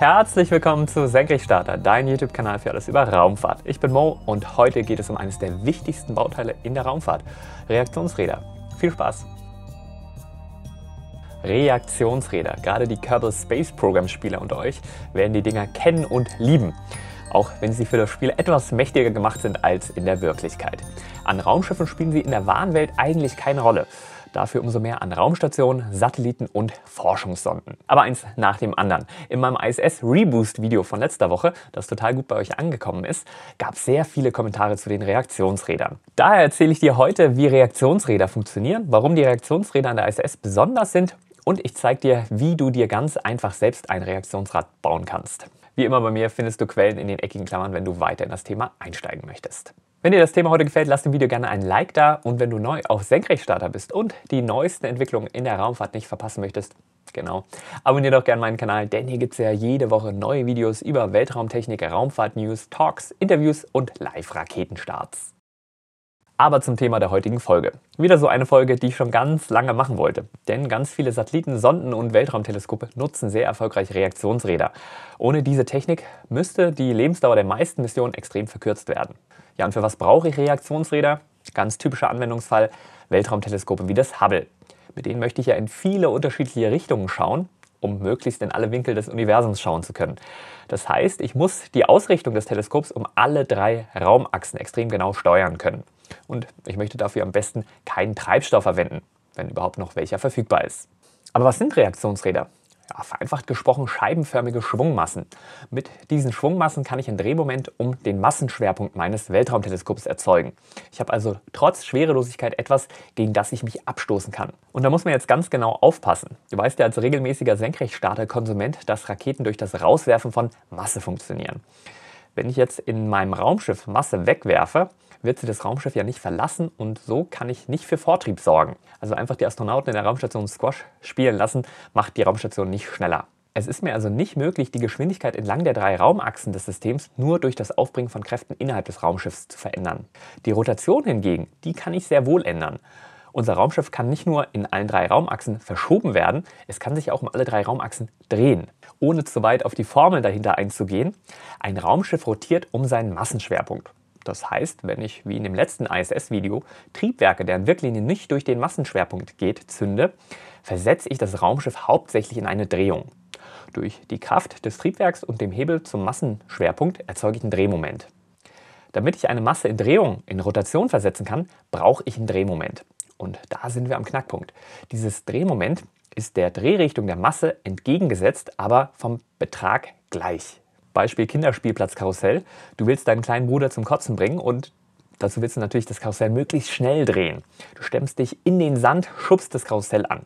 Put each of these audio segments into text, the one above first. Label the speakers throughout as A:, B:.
A: Herzlich willkommen zu Senkrechtstarter, dein YouTube-Kanal für alles über Raumfahrt. Ich bin Mo und heute geht es um eines der wichtigsten Bauteile in der Raumfahrt, Reaktionsräder. Viel Spaß! Reaktionsräder, gerade die Kerbal Space Program Spieler unter euch werden die Dinger kennen und lieben. Auch wenn sie für das Spiel etwas mächtiger gemacht sind als in der Wirklichkeit. An Raumschiffen spielen sie in der wahren Welt eigentlich keine Rolle dafür umso mehr an Raumstationen, Satelliten und Forschungssonden. Aber eins nach dem anderen. In meinem ISS Reboost Video von letzter Woche, das total gut bei euch angekommen ist, gab es sehr viele Kommentare zu den Reaktionsrädern. Daher erzähle ich dir heute, wie Reaktionsräder funktionieren, warum die Reaktionsräder an der ISS besonders sind und ich zeige dir, wie du dir ganz einfach selbst ein Reaktionsrad bauen kannst. Wie immer bei mir findest du Quellen in den eckigen Klammern, wenn du weiter in das Thema einsteigen möchtest. Wenn dir das Thema heute gefällt, lass dem Video gerne ein Like da und wenn du neu auf Senkrechtstarter bist und die neuesten Entwicklungen in der Raumfahrt nicht verpassen möchtest, genau, abonnier doch gerne meinen Kanal, denn hier gibt es ja jede Woche neue Videos über Weltraumtechnik, Raumfahrt-News, Talks, Interviews und Live-Raketenstarts. Aber zum Thema der heutigen Folge. Wieder so eine Folge, die ich schon ganz lange machen wollte. Denn ganz viele Satelliten, Sonden und Weltraumteleskope nutzen sehr erfolgreich Reaktionsräder. Ohne diese Technik müsste die Lebensdauer der meisten Missionen extrem verkürzt werden. Ja, und für was brauche ich Reaktionsräder? Ganz typischer Anwendungsfall Weltraumteleskope wie das Hubble. Mit denen möchte ich ja in viele unterschiedliche Richtungen schauen, um möglichst in alle Winkel des Universums schauen zu können. Das heißt, ich muss die Ausrichtung des Teleskops um alle drei Raumachsen extrem genau steuern können. Und ich möchte dafür am besten keinen Treibstoff verwenden, wenn überhaupt noch welcher verfügbar ist. Aber was sind Reaktionsräder? ja, vereinfacht gesprochen scheibenförmige Schwungmassen. Mit diesen Schwungmassen kann ich einen Drehmoment um den Massenschwerpunkt meines Weltraumteleskops erzeugen. Ich habe also trotz Schwerelosigkeit etwas, gegen das ich mich abstoßen kann. Und da muss man jetzt ganz genau aufpassen. Du weißt ja als regelmäßiger Senkrechtstarter-Konsument, dass Raketen durch das Rauswerfen von Masse funktionieren. Wenn ich jetzt in meinem Raumschiff Masse wegwerfe, wird sie das Raumschiff ja nicht verlassen und so kann ich nicht für Vortrieb sorgen. Also einfach die Astronauten in der Raumstation Squash spielen lassen, macht die Raumstation nicht schneller. Es ist mir also nicht möglich, die Geschwindigkeit entlang der drei Raumachsen des Systems nur durch das Aufbringen von Kräften innerhalb des Raumschiffs zu verändern. Die Rotation hingegen, die kann ich sehr wohl ändern. Unser Raumschiff kann nicht nur in allen drei Raumachsen verschoben werden, es kann sich auch um alle drei Raumachsen drehen. Ohne zu weit auf die Formeln dahinter einzugehen, ein Raumschiff rotiert um seinen Massenschwerpunkt. Das heißt, wenn ich, wie in dem letzten ISS-Video, Triebwerke, deren Wirklinie nicht durch den Massenschwerpunkt geht, zünde, versetze ich das Raumschiff hauptsächlich in eine Drehung. Durch die Kraft des Triebwerks und dem Hebel zum Massenschwerpunkt erzeuge ich einen Drehmoment. Damit ich eine Masse in Drehung, in Rotation versetzen kann, brauche ich einen Drehmoment. Und da sind wir am Knackpunkt. Dieses Drehmoment ist der Drehrichtung der Masse entgegengesetzt, aber vom Betrag gleich. Beispiel Kinderspielplatz-Karussell. Du willst deinen kleinen Bruder zum Kotzen bringen und dazu willst du natürlich das Karussell möglichst schnell drehen. Du stemmst dich in den Sand, schubst das Karussell an.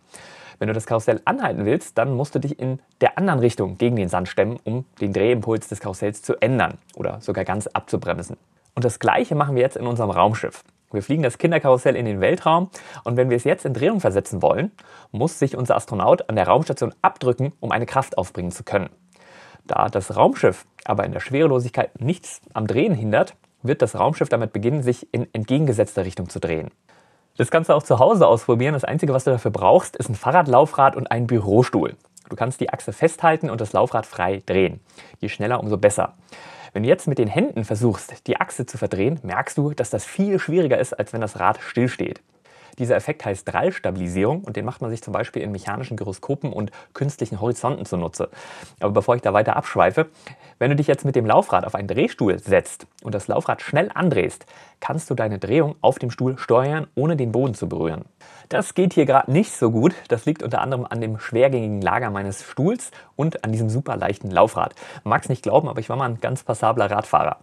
A: Wenn du das Karussell anhalten willst, dann musst du dich in der anderen Richtung gegen den Sand stemmen, um den Drehimpuls des Karussells zu ändern oder sogar ganz abzubremsen. Und das gleiche machen wir jetzt in unserem Raumschiff. Wir fliegen das Kinderkarussell in den Weltraum und wenn wir es jetzt in Drehung versetzen wollen, muss sich unser Astronaut an der Raumstation abdrücken, um eine Kraft aufbringen zu können. Da das Raumschiff aber in der Schwerelosigkeit nichts am Drehen hindert, wird das Raumschiff damit beginnen, sich in entgegengesetzter Richtung zu drehen. Das kannst du auch zu Hause ausprobieren. Das Einzige, was du dafür brauchst, ist ein Fahrradlaufrad und ein Bürostuhl. Du kannst die Achse festhalten und das Laufrad frei drehen. Je schneller, umso besser. Wenn du jetzt mit den Händen versuchst, die Achse zu verdrehen, merkst du, dass das viel schwieriger ist, als wenn das Rad stillsteht. Dieser Effekt heißt Drallstabilisierung und den macht man sich zum Beispiel in mechanischen Gyroskopen und künstlichen Horizonten zunutze. Aber bevor ich da weiter abschweife, wenn du dich jetzt mit dem Laufrad auf einen Drehstuhl setzt und das Laufrad schnell andrehst, kannst du deine Drehung auf dem Stuhl steuern, ohne den Boden zu berühren. Das geht hier gerade nicht so gut. Das liegt unter anderem an dem schwergängigen Lager meines Stuhls und an diesem super leichten Laufrad. Mag es nicht glauben, aber ich war mal ein ganz passabler Radfahrer.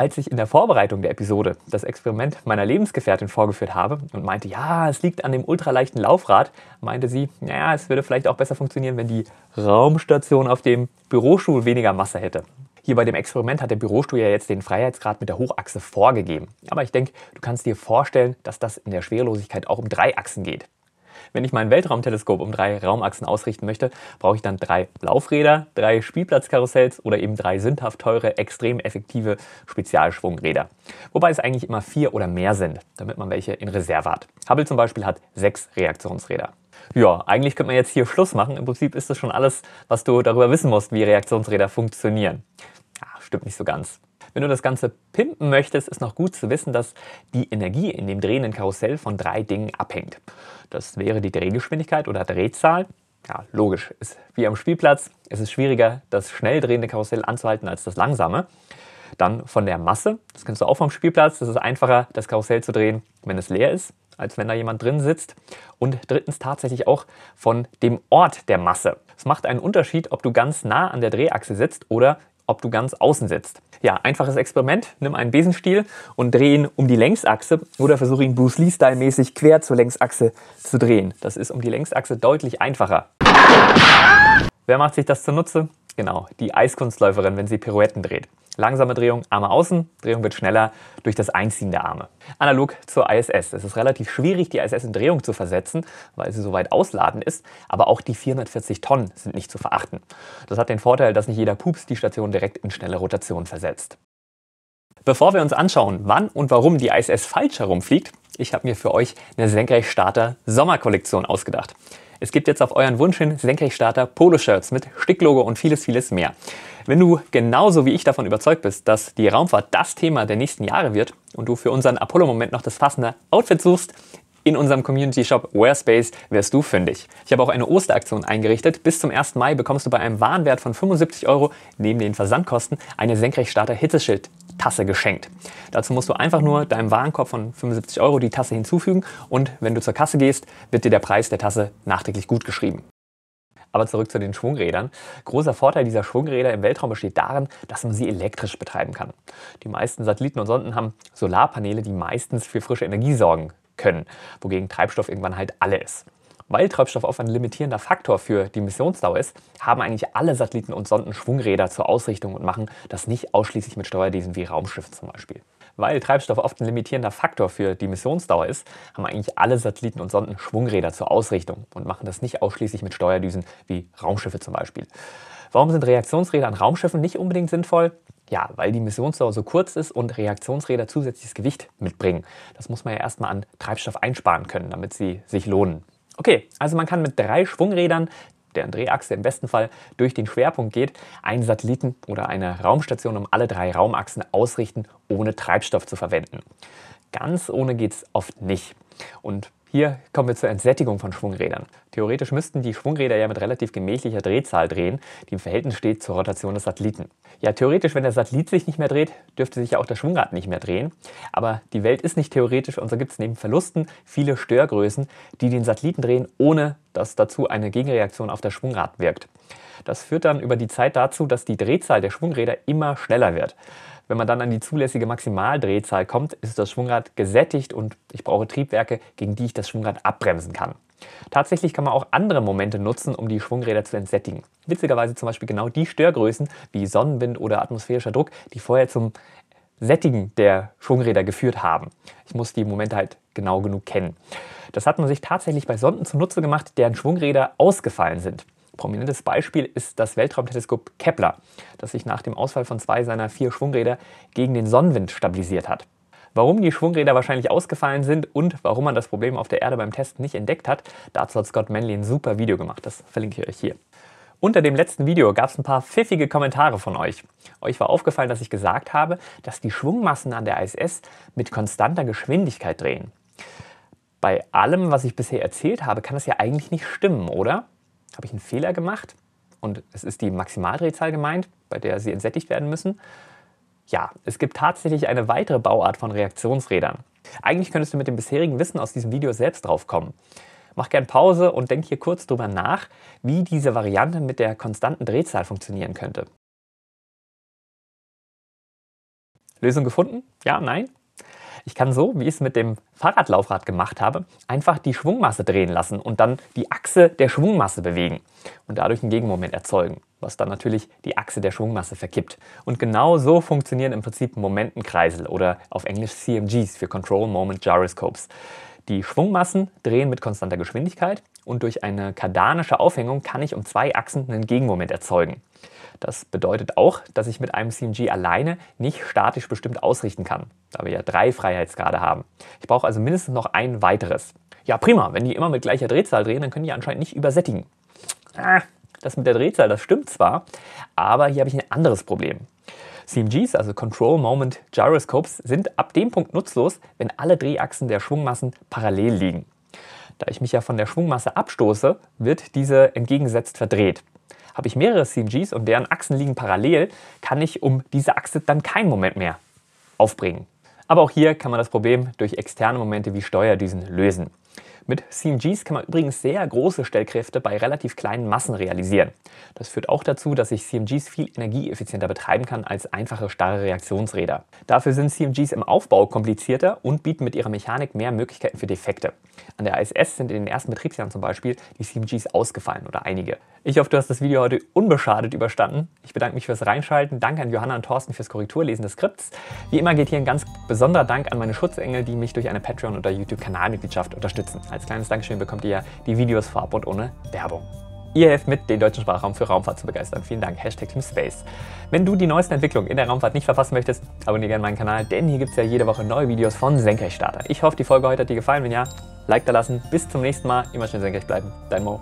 A: Als ich in der Vorbereitung der Episode das Experiment meiner Lebensgefährtin vorgeführt habe und meinte, ja, es liegt an dem ultraleichten Laufrad, meinte sie, naja, es würde vielleicht auch besser funktionieren, wenn die Raumstation auf dem Bürostuhl weniger Masse hätte. Hier bei dem Experiment hat der Bürostuhl ja jetzt den Freiheitsgrad mit der Hochachse vorgegeben. Aber ich denke, du kannst dir vorstellen, dass das in der Schwerelosigkeit auch um drei Achsen geht. Wenn ich mein Weltraumteleskop um drei Raumachsen ausrichten möchte, brauche ich dann drei Laufräder, drei Spielplatzkarussells oder eben drei sündhaft teure, extrem effektive Spezialschwungräder. Wobei es eigentlich immer vier oder mehr sind, damit man welche in Reserve hat. Hubble zum Beispiel hat sechs Reaktionsräder. Ja, eigentlich könnte man jetzt hier Schluss machen. Im Prinzip ist das schon alles, was du darüber wissen musst, wie Reaktionsräder funktionieren. Ja, ah, stimmt nicht so ganz. Wenn du das Ganze pimpen möchtest, ist noch gut zu wissen, dass die Energie in dem drehenden Karussell von drei Dingen abhängt. Das wäre die Drehgeschwindigkeit oder Drehzahl. Ja, logisch, ist wie am Spielplatz. Es ist schwieriger, das schnell drehende Karussell anzuhalten als das langsame. Dann von der Masse, das kennst du auch vom Spielplatz. Es ist einfacher, das Karussell zu drehen, wenn es leer ist, als wenn da jemand drin sitzt. Und drittens tatsächlich auch von dem Ort der Masse. Es macht einen Unterschied, ob du ganz nah an der Drehachse sitzt oder ob du ganz außen sitzt. Ja, einfaches Experiment. Nimm einen Besenstiel und dreh ihn um die Längsachse oder versuche ihn Bruce Lee-Style-mäßig quer zur Längsachse zu drehen. Das ist um die Längsachse deutlich einfacher. Wer macht sich das zunutze? Genau, die Eiskunstläuferin, wenn sie Pirouetten dreht. Langsame Drehung, Arme außen, Drehung wird schneller durch das Einziehen der Arme. Analog zur ISS. Es ist relativ schwierig, die ISS in Drehung zu versetzen, weil sie so weit ausladen ist, aber auch die 440 Tonnen sind nicht zu verachten. Das hat den Vorteil, dass nicht jeder Pups die Station direkt in schnelle Rotation versetzt. Bevor wir uns anschauen, wann und warum die ISS falsch herumfliegt, ich habe mir für euch eine Senkrechtstarter Sommerkollektion ausgedacht. Es gibt jetzt auf euren Wunsch hin Senkrechtstarter, Polo-Shirts mit Sticklogo und vieles, vieles mehr. Wenn du genauso wie ich davon überzeugt bist, dass die Raumfahrt das Thema der nächsten Jahre wird und du für unseren Apollo-Moment noch das passende Outfit suchst, in unserem Community-Shop Wearspace wirst du fündig. Ich habe auch eine Osteraktion eingerichtet. Bis zum 1. Mai bekommst du bei einem Warenwert von 75 Euro neben den Versandkosten eine Senkrechtstarter-Hitzeschild Tasse geschenkt. Dazu musst du einfach nur deinem Warenkorb von 75 Euro die Tasse hinzufügen und wenn du zur Kasse gehst, wird dir der Preis der Tasse nachträglich gutgeschrieben. Aber zurück zu den Schwungrädern. Großer Vorteil dieser Schwungräder im Weltraum besteht darin, dass man sie elektrisch betreiben kann. Die meisten Satelliten und Sonden haben Solarpaneele, die meistens für frische Energie sorgen können, wogegen Treibstoff irgendwann halt alle ist. Weil Treibstoff oft ein limitierender Faktor für die Missionsdauer ist, haben eigentlich alle Satelliten und Sonden Schwungräder zur Ausrichtung und machen das nicht ausschließlich mit Steuerdiesen wie Raumschiffen zum Beispiel. Weil Treibstoff oft ein limitierender Faktor für die Missionsdauer ist, haben eigentlich alle Satelliten und Sonden Schwungräder zur Ausrichtung und machen das nicht ausschließlich mit Steuerdüsen wie Raumschiffe zum Beispiel. Warum sind Reaktionsräder an Raumschiffen nicht unbedingt sinnvoll? Ja, weil die Missionsdauer so kurz ist und Reaktionsräder zusätzliches Gewicht mitbringen. Das muss man ja erstmal an Treibstoff einsparen können, damit sie sich lohnen. Okay, also man kann mit drei Schwungrädern deren Drehachse im besten Fall durch den Schwerpunkt geht, einen Satelliten oder eine Raumstation um alle drei Raumachsen ausrichten, ohne Treibstoff zu verwenden. Ganz ohne geht's oft nicht. Und hier kommen wir zur Entsättigung von Schwungrädern. Theoretisch müssten die Schwungräder ja mit relativ gemächlicher Drehzahl drehen, die im Verhältnis steht zur Rotation des Satelliten. Ja, theoretisch, wenn der Satellit sich nicht mehr dreht, dürfte sich ja auch das Schwungrad nicht mehr drehen. Aber die Welt ist nicht theoretisch und so gibt es neben Verlusten viele Störgrößen, die den Satelliten drehen, ohne dass dazu eine Gegenreaktion auf das Schwungrad wirkt. Das führt dann über die Zeit dazu, dass die Drehzahl der Schwungräder immer schneller wird. Wenn man dann an die zulässige Maximaldrehzahl kommt, ist das Schwungrad gesättigt und ich brauche Triebwerke, gegen die ich das Schwungrad abbremsen kann. Tatsächlich kann man auch andere Momente nutzen, um die Schwungräder zu entsättigen. Witzigerweise zum Beispiel genau die Störgrößen wie Sonnenwind oder atmosphärischer Druck, die vorher zum Sättigen der Schwungräder geführt haben. Ich muss die Momente halt genau genug kennen. Das hat man sich tatsächlich bei Sonden zunutze gemacht, deren Schwungräder ausgefallen sind. Prominentes Beispiel ist das Weltraumteleskop Kepler, das sich nach dem Ausfall von zwei seiner vier Schwungräder gegen den Sonnenwind stabilisiert hat. Warum die Schwungräder wahrscheinlich ausgefallen sind und warum man das Problem auf der Erde beim Testen nicht entdeckt hat, dazu hat Scott Manley ein super Video gemacht. Das verlinke ich euch hier. Unter dem letzten Video gab es ein paar pfiffige Kommentare von euch. Euch war aufgefallen, dass ich gesagt habe, dass die Schwungmassen an der ISS mit konstanter Geschwindigkeit drehen bei allem, was ich bisher erzählt habe, kann das ja eigentlich nicht stimmen, oder? Habe ich einen Fehler gemacht? Und es ist die Maximaldrehzahl gemeint, bei der sie entsättigt werden müssen. Ja, es gibt tatsächlich eine weitere Bauart von Reaktionsrädern. Eigentlich könntest du mit dem bisherigen Wissen aus diesem Video selbst drauf kommen. Mach gern Pause und denk hier kurz drüber nach, wie diese Variante mit der konstanten Drehzahl funktionieren könnte. Lösung gefunden? Ja, nein? Ich kann so, wie ich es mit dem Fahrradlaufrad gemacht habe, einfach die Schwungmasse drehen lassen und dann die Achse der Schwungmasse bewegen und dadurch einen Gegenmoment erzeugen, was dann natürlich die Achse der Schwungmasse verkippt. Und genau so funktionieren im Prinzip Momentenkreisel oder auf Englisch CMGs für Control Moment Gyroscopes. Die Schwungmassen drehen mit konstanter Geschwindigkeit und durch eine kardanische Aufhängung kann ich um zwei Achsen einen Gegenmoment erzeugen. Das bedeutet auch, dass ich mit einem CMG alleine nicht statisch bestimmt ausrichten kann, da wir ja drei Freiheitsgrade haben. Ich brauche also mindestens noch ein weiteres. Ja, prima, wenn die immer mit gleicher Drehzahl drehen, dann können die anscheinend nicht übersättigen. Ah, das mit der Drehzahl, das stimmt zwar, aber hier habe ich ein anderes Problem. CMGs, also Control Moment Gyroscopes, sind ab dem Punkt nutzlos, wenn alle Drehachsen der Schwungmassen parallel liegen. Da ich mich ja von der Schwungmasse abstoße, wird diese entgegengesetzt verdreht habe ich mehrere CNGs und deren Achsen liegen parallel, kann ich um diese Achse dann keinen Moment mehr aufbringen. Aber auch hier kann man das Problem durch externe Momente wie Steuerdüsen lösen. Mit CMGs kann man übrigens sehr große Stellkräfte bei relativ kleinen Massen realisieren. Das führt auch dazu, dass ich CMGs viel energieeffizienter betreiben kann als einfache starre Reaktionsräder. Dafür sind CMGs im Aufbau komplizierter und bieten mit ihrer Mechanik mehr Möglichkeiten für Defekte. An der ISS sind in den ersten Betriebsjahren zum Beispiel die CMGs ausgefallen oder einige. Ich hoffe, du hast das Video heute unbeschadet überstanden. Ich bedanke mich fürs Reinschalten. Danke an Johanna und Thorsten fürs Korrekturlesen des Skripts. Wie immer geht hier ein ganz besonderer Dank an meine Schutzengel, die mich durch eine Patreon- oder YouTube-Kanalmitgliedschaft unterstützen. Als kleines Dankeschön bekommt ihr ja die Videos vorab und ohne Werbung. Ihr helft mit, den deutschen Sprachraum für Raumfahrt zu begeistern. Vielen Dank. Hashtag TeamSpace. Wenn du die neuesten Entwicklungen in der Raumfahrt nicht verpassen möchtest, abonniere gerne meinen Kanal, denn hier gibt es ja jede Woche neue Videos von Senkrechtstarter. Ich hoffe, die Folge heute hat dir gefallen. Wenn ja, Like da lassen. Bis zum nächsten Mal. Immer schön senkrecht bleiben. Dein Mo.